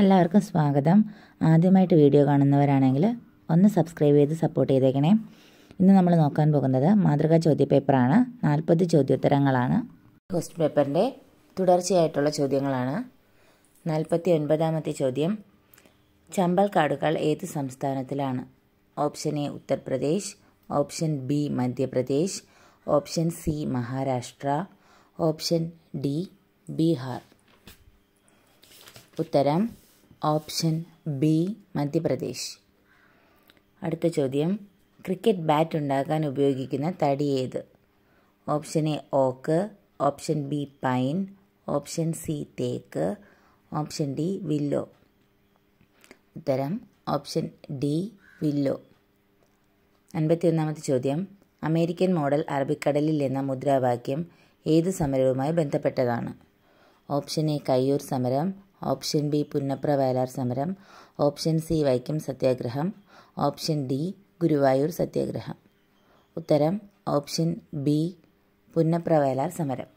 എല്ലാവർക്കും സ്വാഗതം ആദ്യമായിട്ട് വീഡിയോ കാണുന്നവരാണെങ്കിൽ ഒന്ന് സബ്സ്ക്രൈബ് ചെയ്ത് സപ്പോർട്ട് ചെയ്തേക്കണേ ഇന്ന് നമ്മൾ നോക്കാൻ പോകുന്നത് മാതൃകാ ചോദ്യപേപ്പറാണ് നാൽപ്പത് ചോദ്യോത്തരങ്ങളാണ് ക്വസ്റ്റ്യൻ പേപ്പറിൻ്റെ തുടർച്ചയായിട്ടുള്ള ചോദ്യങ്ങളാണ് നാൽപ്പത്തി ഒൻപതാമത്തെ ചോദ്യം ചമ്പൽ കാടുകൾ ഏത് സംസ്ഥാനത്തിലാണ് option A Uttar Pradesh option B Madhya Pradesh option C Maharashtra option D Bihar ഉത്തരം ഓപ്ഷൻ ബി മധ്യപ്രദേശ് അടുത്ത ചോദ്യം ക്രിക്കറ്റ് ബാറ്റ് ഉണ്ടാക്കാൻ ഉപയോഗിക്കുന്ന തടി ഏത് option A oak option B pine option C തേക്ക് ഓപ്ഷൻ ഡി വില്ലോ ഉത്തരം ഓപ്ഷൻ ഡി വില്ലോ അൻപത്തിയൊന്നാമത്തെ ചോദ്യം അമേരിക്കൻ മോഡൽ അറബിക്കടലിൽ എന്ന മുദ്രാവാക്യം ഏത് സമരവുമായി ബന്ധപ്പെട്ടതാണ് ഓപ്ഷൻ എ കയ്യൂർ സമരം ഓപ്ഷൻ ബി പുന്നപ്ര വയലാർ സമരം ഓപ്ഷൻ സി വൈക്കം സത്യാഗ്രഹം ഓപ്ഷൻ ഡി ഗുരുവായൂർ സത്യാഗ്രഹം ഉത്തരം ഓപ്ഷൻ ബി പുന്നപ്ര വയലാർ സമരം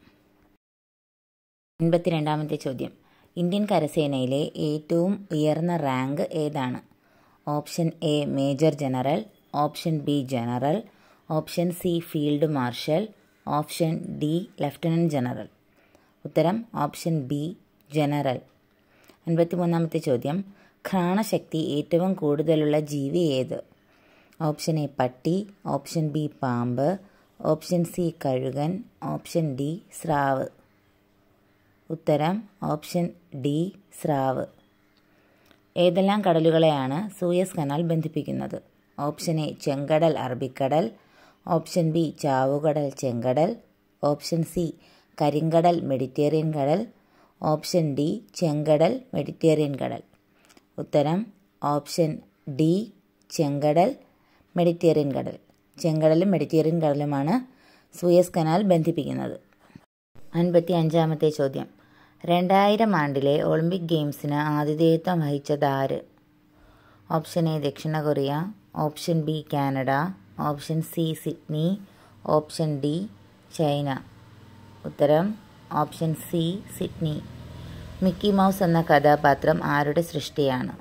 എൺപത്തിരണ്ടാമത്തെ ചോദ്യം ഇന്ത്യൻ കരസേനയിലെ ഏറ്റവും ഉയർന്ന റാങ്ക് ഏതാണ് option A major general option B general option C field marshal option D lieutenant general ഉത്തരം ഓപ്ഷൻ ബി ജനറൽ അൻപത്തിമൂന്നാമത്തെ ചോദ്യം ഘ്രാണശക്തി ഏറ്റവും കൂടുതലുള്ള ജീവി ഏത് ഓപ്ഷൻ എ പട്ടി ഓപ്ഷൻ ബി പാമ്പ് ഓപ്ഷൻ സി കഴുകൻ ഓപ്ഷൻ ഡി സ്രാവ് ഉത്തരം ഓപ്ഷൻ ഡി സ്രാവ് ഏതെല്ലാം കടലുകളെയാണ് സൂയസ് കനാൽ ബന്ധിപ്പിക്കുന്നത് ഓപ്ഷൻ എ ചെങ്കടൽ അറബിക്കടൽ ഓപ്ഷൻ ബി ചാവുകടൽ ചെങ്കടൽ ഓപ്ഷൻ സി കരിങ്കടൽ മെഡിറ്റേറിയൻ കടൽ ഓപ്ഷൻ ഡി ചെങ്കടൽ മെഡിറ്റേറിയൻ കടൽ ഉത്തരം ഓപ്ഷൻ ഡി ചെങ്കടൽ മെഡിറ്റേറിയൻ കടൽ ചെങ്കടലും മെഡിറ്റേറിയൻ കടലുമാണ് സൂയസ് കനാൽ ബന്ധിപ്പിക്കുന്നത് അൻപത്തി അഞ്ചാമത്തെ ചോദ്യം രണ്ടായിരം ആണ്ടിലെ ഒളിമ്പിക് ഗെയിംസിന് ആതിഥേയത്വം വഹിച്ചത് ആര് ഓപ്ഷൻ എ ദക്ഷിണ Korea option B Canada option C Sydney option D China ഉത്തരം option C Sydney Mickey Mouse എന്ന കഥാപാത്രം ആരുടെ സൃഷ്ടിയാണ്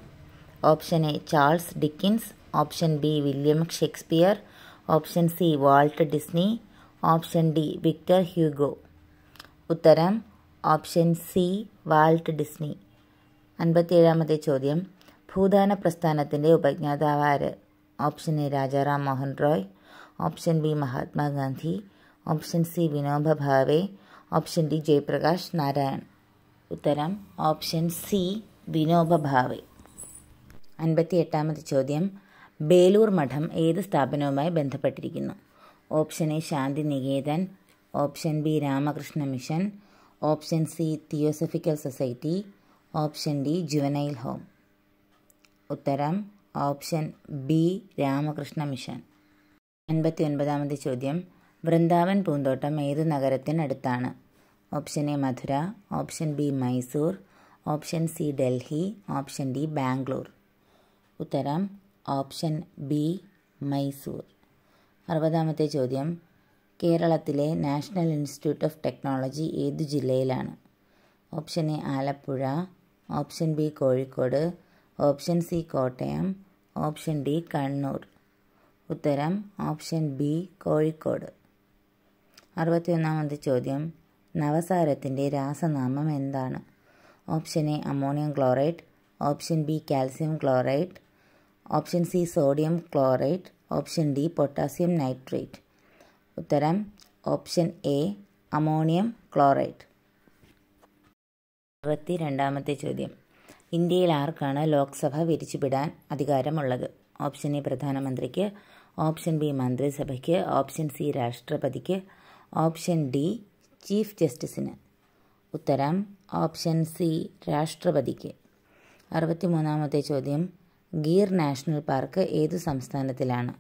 option A Charles Dickens option B William Shakespeare option C Walt Disney option D Victor Hugo ഉത്തരം option C Walt Disney അൻപത്തിയേഴാമത്തെ ചോദ്യം ഭൂദാന പ്രസ്ഥാനത്തിൻ്റെ ഉപജ്ഞാതാവ് ആര് option A Rajaram Mohan Roy option B Mahatma Gandhi option C Vinoba Bhave option D Jayaprakash Narayan ഉത്തരം ഓപ്ഷൻ സി വിനോബഭാവെ അൻപത്തി എട്ടാമത് ചോദ്യം ബേലൂർ മഠം ഏത് സ്ഥാപനവുമായി ബന്ധപ്പെട്ടിരിക്കുന്നു option A Shanti Niketan option B Ramakrishna mission option C theosophical society option D juvenile home ഉത്തരം ഓപ്ഷൻ ബി രാമകൃഷ്ണ മിഷൻ അൻപത്തി ഒൻപതാമത് ചോദ്യം വൃന്ദാവൻ പൂന്തോട്ടം ഏത് നഗരത്തിനടുത്താണ് option A Madurai option B Mysore option C Delhi option D Bangalore ഉത്തരം ഓപ്ഷൻ ബി മൈസൂർ അറുപതാമത്തെ ചോദ്യം കേരളത്തിലെ നാഷണൽ ഇൻസ്റ്റിറ്റ്യൂട്ട് ഓഫ് ടെക്നോളജി ഏതു ജില്ലയിലാണ് option A Alappuzha option B Kozhikode option C Kottayam option D Kannur ഉത്തരം ഓപ്ഷൻ ബി കോഴിക്കോട് അറുപത്തിയൊന്നാമത്തെ ചോദ്യം നവസാരത്തിൻ്റെ രാസനാമം എന്താണ് option A ammonium chloride option B calcium chloride option C sodium chloride option D potassium nitrate ഉത്തരം ഓപ്ഷൻ എ അമോണിയം ക്ലോറൈഡ് അറുപത്തി രണ്ടാമത്തെ ചോദ്യം ഇന്ത്യയിൽ ആർക്കാണ് ലോക്സഭ പിരിച്ചുവിടാൻ അധികാരമുള്ളത് ഓപ്ഷൻ എ പ്രധാനമന്ത്രിക്ക് ഓപ്ഷൻ ബി മന്ത്രിസഭയ്ക്ക് ഓപ്ഷൻ സി രാഷ്ട്രപതിക്ക് ഓപ്ഷൻ ഡി ചീഫ് ജസ്റ്റിസിന് ഉത്തരം ഓപ്ഷൻ സി രാഷ്ട്രപതിക്ക് അറുപത്തിമൂന്നാമത്തെ ചോദ്യം ഗീർ നാഷണൽ പാർക്ക് ഏതു സംസ്ഥാനത്തിലാണ്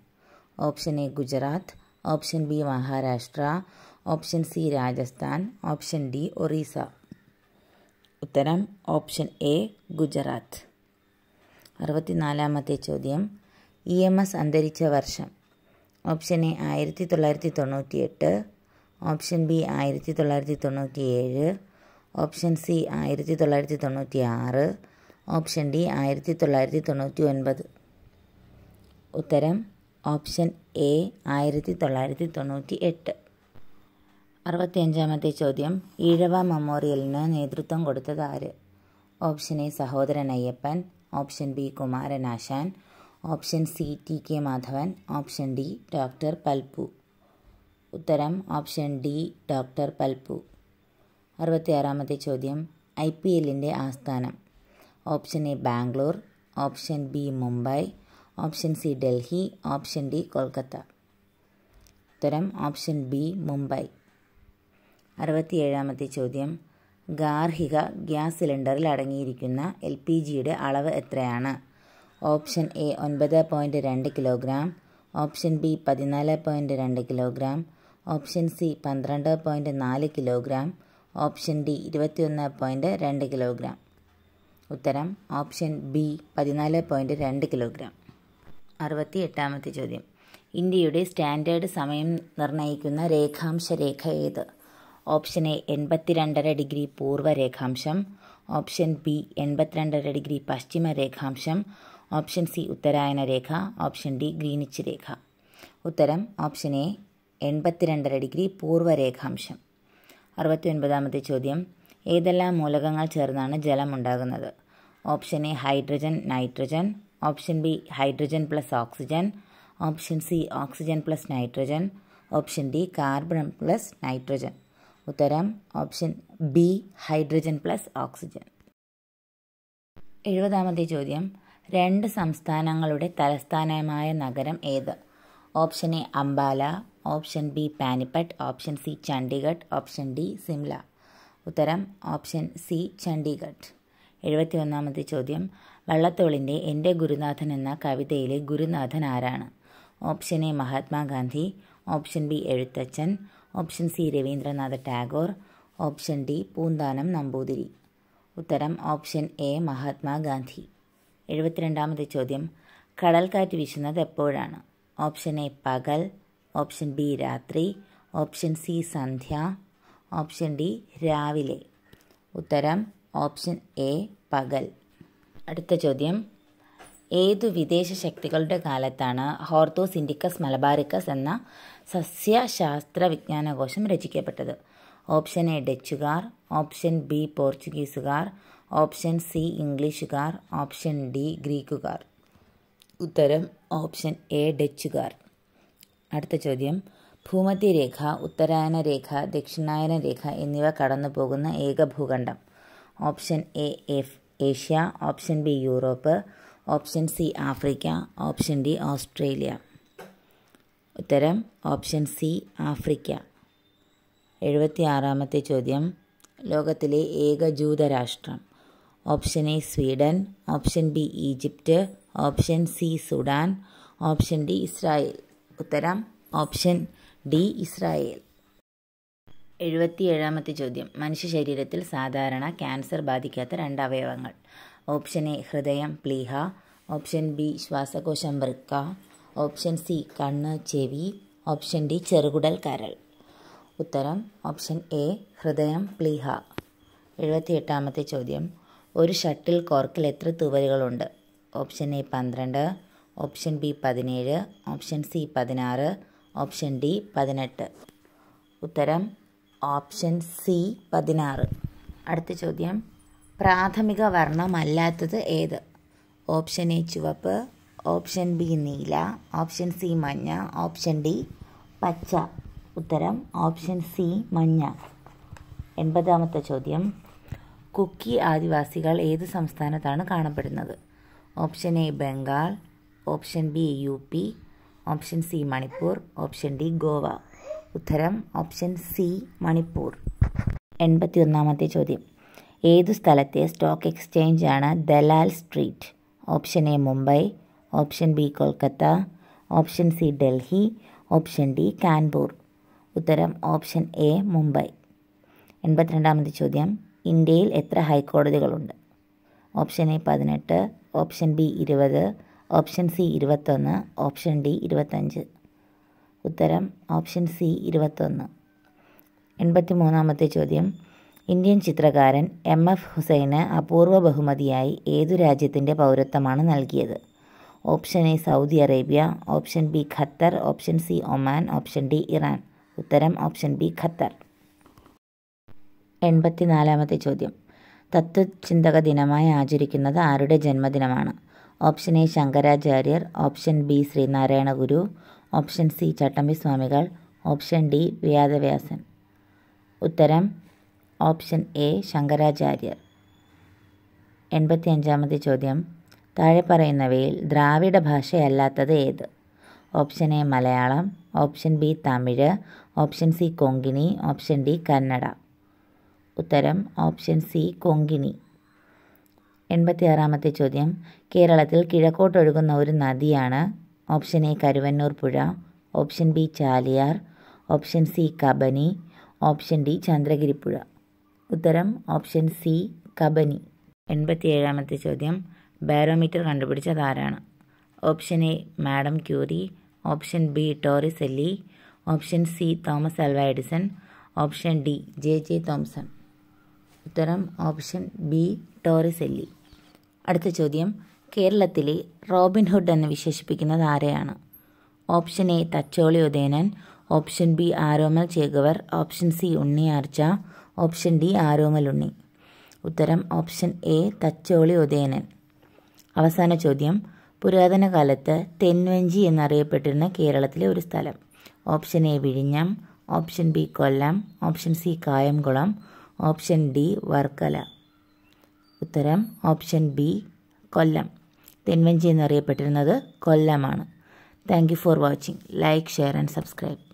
option A Gujarat option B Maharashtra option C Rajasthan option D Orissa ഉത്തരം ഓപ്ഷൻ എ ഗുജറാത്ത് അറുപത്തിനാലാമത്തെ ചോദ്യം ഇ എം എസ് അന്തരിച്ച വർഷം ഓപ്ഷൻ എ ആയിരത്തി തൊള്ളായിരത്തി തൊണ്ണൂറ്റിയെട്ട് ഓപ്ഷൻ ബി ആയിരത്തി തൊള്ളായിരത്തി തൊണ്ണൂറ്റി ഏഴ് ഓപ്ഷൻ സി ആയിരത്തി തൊള്ളായിരത്തി തൊണ്ണൂറ്റി ആറ് ഓപ്ഷൻ ഡി ആയിരത്തി തൊള്ളായിരത്തി തൊണ്ണൂറ്റി ഒൻപത് ഉത്തരം ഓപ്ഷൻ എ ആയിരത്തി തൊള്ളായിരത്തി തൊണ്ണൂറ്റി എട്ട് അറുപത്തിയഞ്ചാമത്തെ ചോദ്യം ഈഴവ മെമ്മോറിയലിന് നേതൃത്വം കൊടുത്തത് ആര് option A Sahodaran Ayyappan option B Kumaranasan option C T K Madhavan option D doctor Palpu ഉത്തരം ഓപ്ഷൻ ഡി ഡോക്ടർ പൽപു അറുപത്തിയാറാമത്തെ ചോദ്യം ഐ പി എല്ലിൻ്റെ ആസ്ഥാനം option A Bangalore option B Mumbai option C Delhi option D Kolkata ഉത്തരം ഓപ്ഷൻ ബി മുംബൈ അറുപത്തിയേഴാമത്തെ ചോദ്യം ഗാർഹിക ഗ്യാസ് സിലിണ്ടറിൽ അടങ്ങിയിരിക്കുന്ന എൽ പി ജിയുടെ അളവ് എത്രയാണ് ഓപ്ഷൻ എ ഒൻപത് പോയിൻറ്റ് രണ്ട് കിലോഗ്രാം ഓപ്ഷൻ ബി പതിനാല് പോയിൻറ്റ് രണ്ട് കിലോഗ്രാം ഓപ്ഷൻ സി പന്ത്രണ്ട് പോയിൻറ്റ് നാല് കിലോഗ്രാം ഓപ്ഷൻ ഡി ഇരുപത്തിയൊന്ന് പോയിൻറ്റ് രണ്ട് കിലോഗ്രാം ഉത്തരം ഓപ്ഷൻ ബി പതിനാല് പോയിൻറ്റ് രണ്ട് കിലോഗ്രാം അറുപത്തി എട്ടാമത്തെ ചോദ്യം ഇന്ത്യയുടെ സ്റ്റാൻഡേർഡ് സമയം നിർണ്ണയിക്കുന്ന രേഖാംശ രേഖ ഏത് ഓപ്ഷൻ എ എൺപത്തിരണ്ടര ഡിഗ്രി പൂർവ്വ രേഖാംശം ഓപ്ഷൻ ബി എൺപത്തിരണ്ടര ഡിഗ്രി പശ്ചിമ രേഖാംശം ഓപ്ഷൻ സി ഉത്തരായന രേഖ ഓപ്ഷൻ ഡി ഗ്രീനിച്ച് രേഖ ഉത്തരം ഓപ്ഷൻ എ എൺപത്തിരണ്ടര ഡിഗ്രി പൂർവ്വരേഖാംശം അറുപത്തി ഒൻപതാമത്തെ ചോദ്യം ഏതെല്ലാം മൂലകങ്ങൾ ചേർന്നാണ് ജലമുണ്ടാകുന്നത് option A hydrogen nitrogen option B hydrogen plus oxygen option C oxygen plus nitrogen option D carbon plus nitrogen ഉത്തരം option B hydrogen plus oxygen എഴുപതാമത്തെ ചോദ്യം രണ്ട് സംസ്ഥാനങ്ങളുടെ തലസ്ഥാനമായ നഗരം ഏത് option A Ambala option B Panipat option C Chandigarh option D Shimla ഉത്തരം option C Chandigarh എഴുപത്തി ഒന്നാമത്തെ ചോദ്യം വള്ളത്തോളിൻ്റെ എൻ്റെ ഗുരുനാഥൻ എന്ന കവിതയിലെ ഗുരുനാഥൻ ആരാണ് option A Mahatma Gandhi option B Ezhuthachan option C Rabindranath Tagore option D Poonthanam Namboothiri ഉത്തരം ഓപ്ഷൻ എ മഹാത്മാഗാന്ധി എഴുപത്തിരണ്ടാമത്തെ ചോദ്യം കടൽക്കാറ്റ് വീശുന്നത് എപ്പോഴാണ് ഓപ്ഷൻ എ പകൽ ഓപ്ഷൻ ബി രാത്രി ഓപ്ഷൻ സി സന്ധ്യ ഓപ്ഷൻ ഡി രാവിലെ ഉത്തരം ഓപ്ഷൻ എ പകൽ അടുത്ത ചോദ്യം ഏതു വിദേശ ശക്തികളുടെ കാലത്താണ് ഹോർത്തോസ് ഇൻഡിക്കസ് മലബാറിക്കസ് എന്ന സസ്യശാസ്ത്ര വിജ്ഞാനകോശം രചിക്കപ്പെട്ടത് ഓപ്ഷൻ എ ഡച്ചുകാർ ഓപ്ഷൻ ബി പോർച്ചുഗീസുകാർ ഓപ്ഷൻ സി ഇംഗ്ലീഷുകാർ ഓപ്ഷൻ ഡി ഗ്രീക്കുകാർ ഉത്തരം ഓപ്ഷൻ എ ഡച്ചുകാർ അടുത്ത ചോദ്യം ഭൂമധ്യരേഖ ഉത്തരായന രേഖ ദക്ഷിണായന രേഖ എന്നിവ കടന്നു പോകുന്ന ഏക ഭൂഖണ്ഡം option A F Asia option B Europe option C Africa option D Australia ഉത്തരം ഓപ്ഷൻ സി ആഫ്രിക്ക എഴുപത്തി ആറാമത്തെ ചോദ്യം ലോകത്തിലെ ഏക ജൂതരാഷ്ട്രം option A Sweden option B Egypt option C Sudan option D Israel ഉത്തരം ഓപ്ഷൻ ഡി ഇസ്രായേൽ എഴുപത്തിയേഴാമത്തെ ചോദ്യം മനുഷ്യ ശരീരത്തിൽ സാധാരണ ക്യാൻസർ ബാധിക്കാത്ത രണ്ട് അവയവങ്ങൾ ഓപ്ഷൻ എ ഹൃദയം പ്ലീഹ ഓപ്ഷൻ ബി ശ്വാസകോശം വൃക്ക ഓപ്ഷൻ സി കണ്ണ് ചെവി ഓപ്ഷൻ ഡി ചെറുകുടൽ കരൾ ഉത്തരം ഓപ്ഷൻ എ ഹൃദയം പ്ലീഹ എഴുപത്തിയെട്ടാമത്തെ ചോദ്യം ഒരു ഷട്ടിൽ കോർക്കിൽ എത്ര തുവലുകളുണ്ട് ഓപ്ഷൻ എ പന്ത്രണ്ട് ഓപ്ഷൻ ബി പതിനേഴ് ഓപ്ഷൻ സി പതിനാറ് ഓപ്ഷൻ ഡി പതിനെട്ട് ഉത്തരം ഓപ്ഷൻ സി പതിനാറ് അടുത്ത ചോദ്യം പ്രാഥമിക വർണ്ണമല്ലാത്തത് ഏത് ഓപ്ഷൻ എ ചുവപ്പ് ഓപ്ഷൻ ബി നീല ഓപ്ഷൻ സി മഞ്ഞ ഓപ്ഷൻ ഡി പച്ച ഉത്തരം ഓപ്ഷൻ സി മഞ്ഞ എൺപതാമത്തെ ചോദ്യം കുക്കി ആദിവാസികൾ ഏത് സംസ്ഥാനത്താണ് കാണപ്പെടുന്നത് option A Bengal option B U P option C Manipur option D Goa ഉത്തരം ഓപ്ഷൻ സി മണിപ്പൂർ എൺപത്തി ഒന്നാമത്തെ ചോദ്യം ഏതു സ്ഥലത്തെ സ്റ്റോക്ക് എക്സ്ചേഞ്ച് ആണ് Dalal street option A Mumbai option B Kolkata option C Delhi option D Kanpur ഉത്തരം ഓപ്ഷൻ എ മുംബൈ എൺപത്തിരണ്ടാമത്തെ ചോദ്യം ഇന്ത്യയിൽ എത്ര ഹൈക്കോടതികളുണ്ട് ഓപ്ഷൻ എ പതിനെട്ട് ഓപ്ഷൻ ബി ഇരുപത് ഓപ്ഷൻ സി ഇരുപത്തൊന്ന് ഓപ്ഷൻ ഡി ഇരുപത്തഞ്ച് ഉത്തരം ഓപ്ഷൻ സി ഇരുപത്തൊന്ന് എൺപത്തി മൂന്നാമത്തെ ചോദ്യം ഇന്ത്യൻ ചിത്രകാരൻ എം എഫ് ഹുസൈന് അപൂർവ ബഹുമതിയായി ഏതു രാജ്യത്തിൻ്റെ പൗരത്വമാണ് നൽകിയത് option A Saudi Arabia option B Qatar option C Oman option D Iran ഉത്തരം ഓപ്ഷൻ ബി ഖത്തർ എൺപത്തിനാലാമത്തെ ചോദ്യം തത്വചിന്തക ദിനമായി ആചരിക്കുന്നത് ആരുടെ ജന്മദിനമാണ് option A Shankaracharya option B Sree Narayana Guru option C Chattampi സ്വാമികൾ ഓപ്ഷൻ ഡി വ്യാദവ്യാസൻ ഉത്തരം ഓപ്ഷൻ എ ശങ്കരാചാര്യർ എൺപത്തി ചോദ്യം താഴെ പറയുന്നവയിൽ ദ്രാവിഡ ഭാഷയല്ലാത്തത് ഏത് option A Malayalam option B Tamil option C Konkani option D Kannada ഉത്തരം ഓപ്ഷൻ സി കൊങ്കിണി എൺപത്തിയാറാമത്തെ ചോദ്യം കേരളത്തിൽ കിഴക്കോട്ടൊഴുകുന്ന ഒരു നദിയാണ് ഓപ്ഷൻ എ കരുവന്നൂർ പുഴ option B Chaliyar option C Kabani option D Chandragiripuzha ഉത്തരം ഓപ്ഷൻ സി കബനി എൺപത്തിയേഴാമത്തെ ചോദ്യം ബാരോമീറ്റർ കണ്ടുപിടിച്ചത് ആരാണ് option A madam Curie option B Torricelli option C Thomas Alva Edison option D J J Thomson ഉത്തരം ഓപ്ഷൻ ബി ടോറിസ് എല്ലി അടുത്ത ചോദ്യം കേരളത്തിലെ Robin Hood എന്ന് വിശേഷിപ്പിക്കുന്നത് ആരെയാണ് option A Thacholi Udayanan option B Aromal Chekavar option C Unni Archa option D Aromal Unni ഉത്തരം option A Thacholi Udayanan അവസാന ചോദ്യം പുരാതന കാലത്ത് തെൻവഞ്ചി എന്നറിയപ്പെട്ടിരുന്ന കേരളത്തിലെ ഒരു സ്ഥലം ഓപ്ഷൻ എ വിഴിഞ്ഞം option B Kollam option C Kayamkulam option D Varkala ഉത്തരം ഓപ്ഷൻ ബി കൊല്ലം തെന്മഞ്ചി എന്നറിയപ്പെട്ടിരുന്നത് കൊല്ലമാണ് thank you for watching like share and subscribe